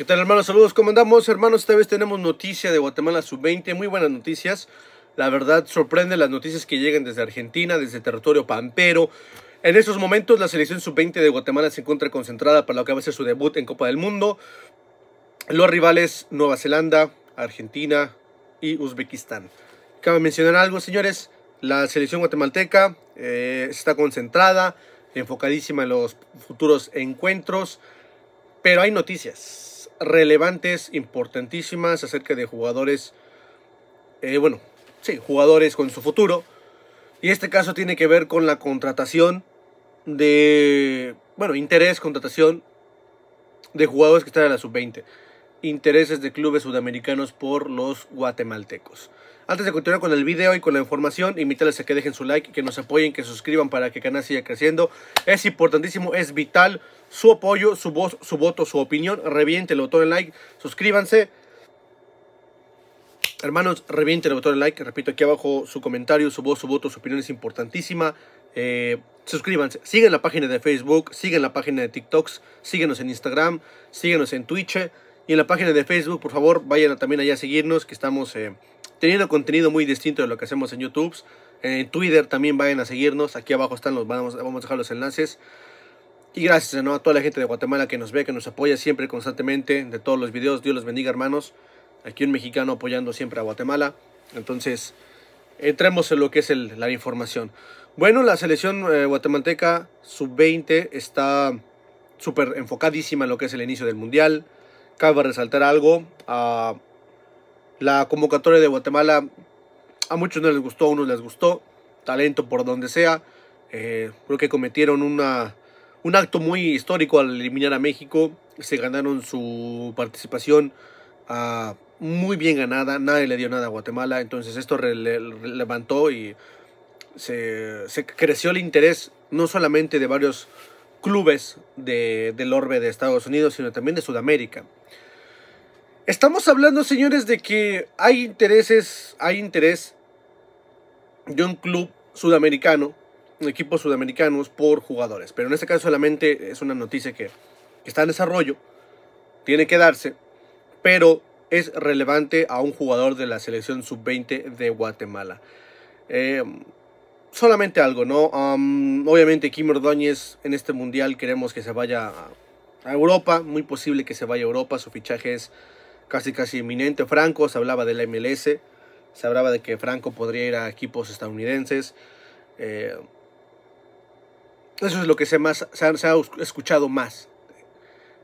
¿Qué tal hermanos? Saludos, ¿cómo andamos? Hermanos, esta vez tenemos noticia de Guatemala Sub-20, muy buenas noticias. La verdad sorprende las noticias que llegan desde Argentina, desde territorio pampero. En estos momentos la selección Sub-20 de Guatemala se encuentra concentrada para lo que va a ser su debut en Copa del Mundo. Los rivales Nueva Zelanda, Argentina y Uzbekistán. Cabe mencionar algo, señores. La selección guatemalteca eh, está concentrada, enfocadísima en los futuros encuentros. Pero hay noticias relevantes, importantísimas acerca de jugadores, eh, bueno, sí, jugadores con su futuro. Y este caso tiene que ver con la contratación de, bueno, interés, contratación de jugadores que están en la sub-20 intereses de clubes sudamericanos por los guatemaltecos. Antes de continuar con el video y con la información, Invítales a que dejen su like, que nos apoyen, que suscriban para que el canal siga creciendo. Es importantísimo, es vital su apoyo, su voz, su voto, su opinión. el botón de like, suscríbanse. Hermanos, reviente el botón de like. Repito, aquí abajo su comentario, su voz, su voto, su opinión es importantísima. Eh, suscríbanse, siguen la página de Facebook, Siguen la página de TikToks, síguenos en Instagram, síguenos en Twitch. Y en la página de Facebook, por favor, vayan también allá a seguirnos, que estamos eh, teniendo contenido muy distinto de lo que hacemos en YouTube. En Twitter también vayan a seguirnos. Aquí abajo están los, vamos, vamos a dejar los enlaces. Y gracias a toda la gente de Guatemala que nos ve, que nos apoya siempre constantemente de todos los videos. Dios los bendiga, hermanos. Aquí un mexicano apoyando siempre a Guatemala. Entonces, entremos en lo que es la información. Bueno, la selección eh, guatemalteca sub-20 está súper enfocadísima en lo que es el inicio del Mundial cabe resaltar algo. la convocatoria de Guatemala a muchos no les gustó, a unos les gustó. Talento por donde sea. Eh, creo que cometieron una, un acto muy histórico al eliminar a México. Se ganaron su participación ah, muy bien ganada. Nadie le dio nada a Guatemala. Entonces esto levantó y se, creció el interés no solamente de varios clubes del orbe de Estados Unidos, sino también de Sudamérica. Estamos hablando, señores, de que hay intereses, hay interés de un club sudamericano, equipos sudamericanos por jugadores. Pero en este caso solamente es una noticia que, está en desarrollo, tiene que darse, pero es relevante a un jugador de la selección sub-20 de Guatemala. Eh, solamente algo, ¿no? obviamente Kim Ordóñez en este mundial queremos que se vaya a Europa, muy posible que se vaya a Europa, su fichaje es casi casi inminente. Franco se hablaba de la MLS, se hablaba de que Franco podría ir a equipos estadounidenses. Eh, eso es lo que se, más, ha, escuchado más.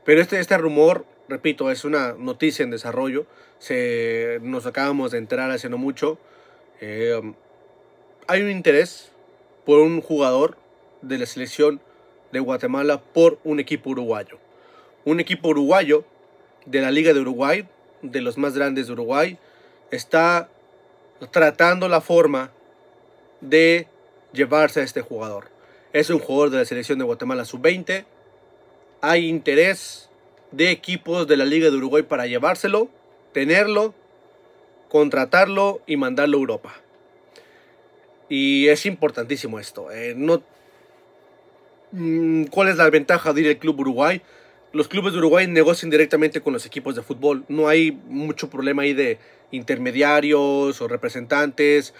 Pero este, este rumor, repito, es una noticia en desarrollo. Se, nos acabamos de enterar hace no mucho. Eh, hay un interés por un jugador de la selección de Guatemala por un equipo uruguayo. Un equipo uruguayo de la Liga de Uruguay de los más grandes de Uruguay, está tratando la forma de llevarse a este jugador. Es un jugador de la selección de Guatemala sub-20. Hay interés de equipos de la Liga de Uruguay para llevárselo, tenerlo, contratarlo y mandarlo a Europa. Y es importantísimo esto. Eh, no, mm, ¿Cuál es la ventaja de ir al club Uruguay? los clubes de Uruguay negocian directamente con los equipos de fútbol. No hay mucho problema ahí de intermediarios o representantes.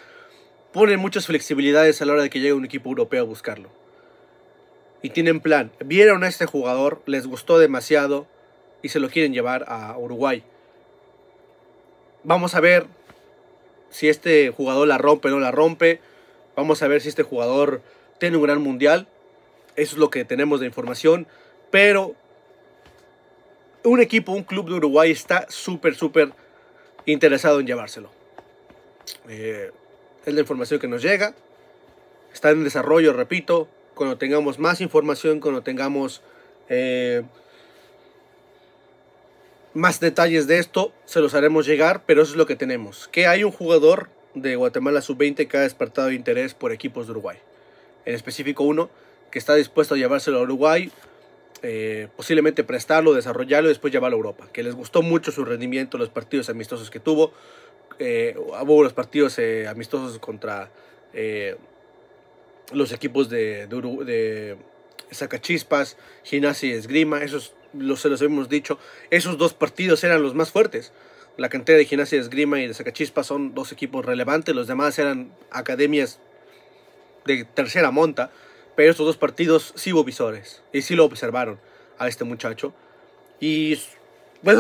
Ponen muchas flexibilidades a la hora de que llegue un equipo europeo a buscarlo. Y tienen plan. Vieron a este jugador, les gustó demasiado y se lo quieren llevar a Uruguay. Vamos a ver si este jugador la rompe o no la rompe. Vamos a ver si este jugador tiene un gran mundial. Eso es lo que tenemos de información. Pero un equipo, un club de Uruguay está súper, súper interesado en llevárselo. Eh, es la información que nos llega. Está en desarrollo, repito. Cuando tengamos más información, cuando tengamos eh, más detalles de esto, se los haremos llegar, pero eso es lo que tenemos. Que hay un jugador de Guatemala sub-20 que ha despertado interés por equipos de Uruguay. En específico uno que está dispuesto a llevárselo a Uruguay eh, posiblemente prestarlo, desarrollarlo y después llevarlo a Europa. Que les gustó mucho su rendimiento, los partidos amistosos que tuvo. Eh, hubo los partidos eh, amistosos contra los equipos de, de, de Sacachispas, Gimnasia y Esgrima. Esos los, se los dicho. Esos dos partidos eran los más fuertes. La cantera de Gimnasia y Esgrima y de Sacachispas son dos equipos relevantes. Los demás eran academias de tercera monta pero estos dos partidos sí hubo visores y sí lo observaron a este muchacho. Y eso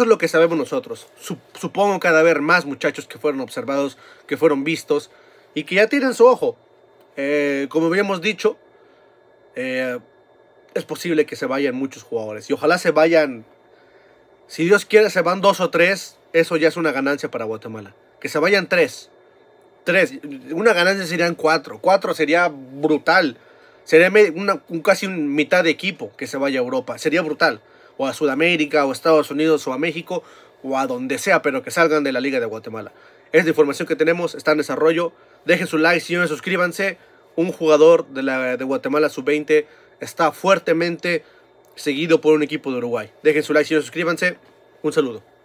es lo que sabemos nosotros. Supongo cada vez más muchachos que fueron observados, que fueron vistos y que ya tienen su ojo. Eh, como habíamos dicho, eh, es posible que se vayan muchos jugadores. Y ojalá se vayan, si Dios quiere, se van dos o tres. Eso ya es una ganancia para Guatemala. Que se vayan tres. Tres. Una ganancia serían cuatro. Cuatro sería brutal. Sería un, casi un mitad de equipo que se vaya a Europa. Sería brutal. O a Sudamérica, o a Estados Unidos, o a México, o a donde sea, pero que salgan de la Liga de Guatemala. Es información que tenemos, está en desarrollo. Dejen su like, señores, suscríbanse. Un jugador de, la, de Guatemala sub-20 está fuertemente seguido por un equipo de Uruguay. Dejen su like, señores, suscríbanse. Un saludo.